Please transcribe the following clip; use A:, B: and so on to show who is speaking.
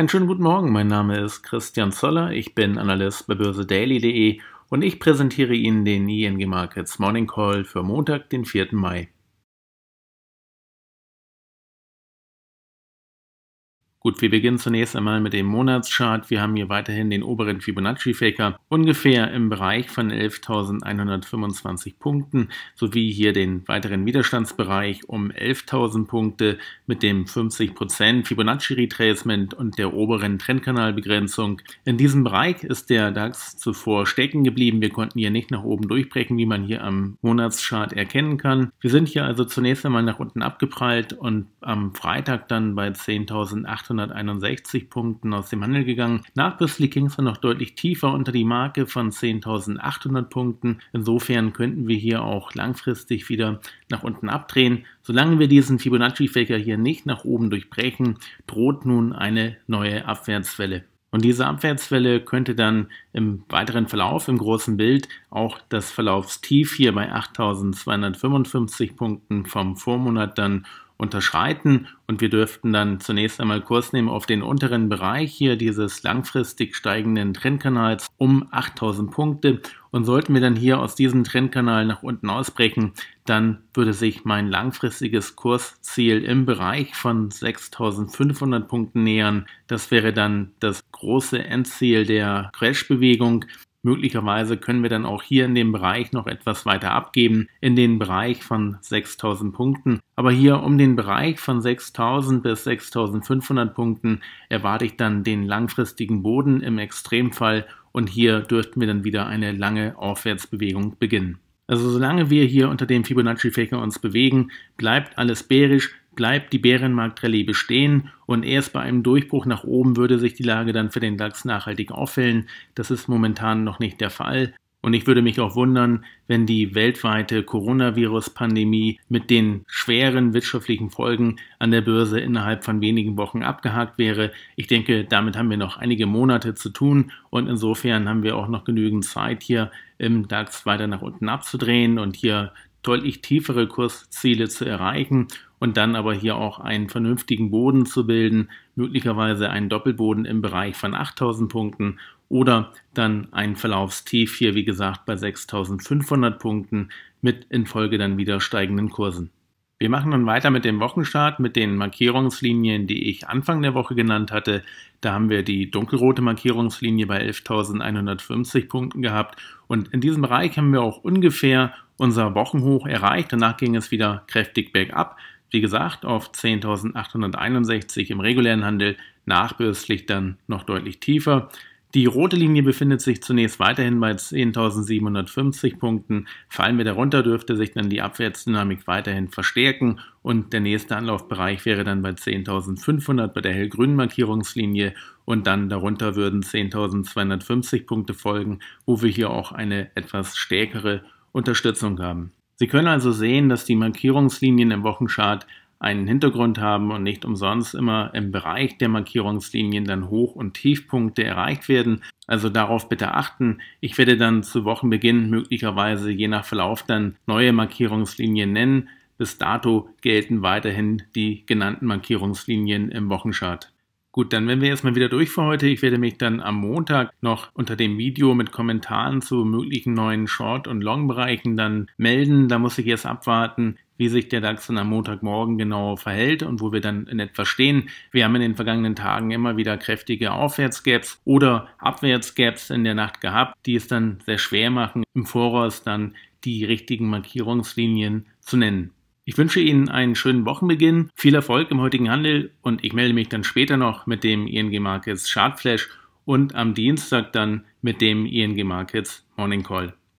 A: Einen schönen guten Morgen, mein Name ist Christian Zoller, ich bin Analyst bei börsedaily.de und ich präsentiere Ihnen den ING Markets Morning Call für Montag, den 4. Mai. Gut, wir beginnen zunächst einmal mit dem Monatschart. Wir haben hier weiterhin den oberen Fibonacci-Faker ungefähr im Bereich von 11.125 Punkten sowie hier den weiteren Widerstandsbereich um 11.000 Punkte mit dem 50% Fibonacci-Retracement und der oberen Trendkanalbegrenzung. In diesem Bereich ist der DAX zuvor stecken geblieben. Wir konnten hier nicht nach oben durchbrechen, wie man hier am Monatschart erkennen kann. Wir sind hier also zunächst einmal nach unten abgeprallt und am Freitag dann bei 10.861 Punkten aus dem Handel gegangen. Nachbörslich ging es dann noch deutlich tiefer unter die Marke von 10.800 Punkten. Insofern könnten wir hier auch langfristig wieder nach unten abdrehen. Solange wir diesen Fibonacci-Faker hier nicht nach oben durchbrechen, droht nun eine neue Abwärtswelle. Und diese Abwärtswelle könnte dann im weiteren Verlauf, im großen Bild, auch das Verlaufstief hier bei 8255 Punkten vom Vormonat dann unterschreiten und wir dürften dann zunächst einmal Kurs nehmen auf den unteren Bereich hier dieses langfristig steigenden Trendkanals um 8000 Punkte und sollten wir dann hier aus diesem Trendkanal nach unten ausbrechen, dann würde sich mein langfristiges Kursziel im Bereich von 6500 Punkten nähern. Das wäre dann das große Endziel der Crash-Bewegung. Möglicherweise können wir dann auch hier in dem Bereich noch etwas weiter abgeben, in den Bereich von 6000 Punkten. Aber hier um den Bereich von 6000 bis 6500 Punkten erwarte ich dann den langfristigen Boden im Extremfall und hier dürften wir dann wieder eine lange Aufwärtsbewegung beginnen. Also solange wir hier unter dem Fibonacci-Fächer uns bewegen, bleibt alles bärisch bleibt die Bärenmarktrallye bestehen und erst bei einem Durchbruch nach oben würde sich die Lage dann für den DAX nachhaltig auffällen. Das ist momentan noch nicht der Fall. Und ich würde mich auch wundern, wenn die weltweite Coronavirus-Pandemie mit den schweren wirtschaftlichen Folgen an der Börse innerhalb von wenigen Wochen abgehakt wäre. Ich denke, damit haben wir noch einige Monate zu tun und insofern haben wir auch noch genügend Zeit hier im DAX weiter nach unten abzudrehen und hier deutlich tiefere Kursziele zu erreichen und dann aber hier auch einen vernünftigen Boden zu bilden, möglicherweise einen Doppelboden im Bereich von 8000 Punkten oder dann ein Verlaufstief hier, wie gesagt, bei 6500 Punkten mit in Folge dann wieder steigenden Kursen. Wir machen nun weiter mit dem Wochenstart, mit den Markierungslinien, die ich Anfang der Woche genannt hatte. Da haben wir die dunkelrote Markierungslinie bei 11.150 Punkten gehabt. Und in diesem Bereich haben wir auch ungefähr unser Wochenhoch erreicht. Danach ging es wieder kräftig bergab. Wie gesagt, auf 10.861 im regulären Handel, nachbürstlich dann noch deutlich tiefer. Die rote Linie befindet sich zunächst weiterhin bei 10.750 Punkten. Fallen wir darunter, dürfte sich dann die Abwärtsdynamik weiterhin verstärken und der nächste Anlaufbereich wäre dann bei 10.500 bei der hellgrünen Markierungslinie und dann darunter würden 10.250 Punkte folgen, wo wir hier auch eine etwas stärkere Unterstützung haben. Sie können also sehen, dass die Markierungslinien im Wochenchart einen Hintergrund haben und nicht umsonst immer im Bereich der Markierungslinien dann Hoch- und Tiefpunkte erreicht werden. Also darauf bitte achten. Ich werde dann zu Wochenbeginn möglicherweise je nach Verlauf dann neue Markierungslinien nennen. Bis dato gelten weiterhin die genannten Markierungslinien im Wochenchart. Gut, dann werden wir erstmal wieder durch für heute. Ich werde mich dann am Montag noch unter dem Video mit Kommentaren zu möglichen neuen Short- und Long-Bereichen dann melden. Da muss ich erst abwarten, wie sich der DAX dann am Montagmorgen genau verhält und wo wir dann in etwa stehen. Wir haben in den vergangenen Tagen immer wieder kräftige Aufwärtsgaps oder Abwärtsgaps in der Nacht gehabt, die es dann sehr schwer machen, im Voraus dann die richtigen Markierungslinien zu nennen. Ich wünsche Ihnen einen schönen Wochenbeginn, viel Erfolg im heutigen Handel und ich melde mich dann später noch mit dem ING Markets Chartflash und am Dienstag dann mit dem ING Markets Morning Call.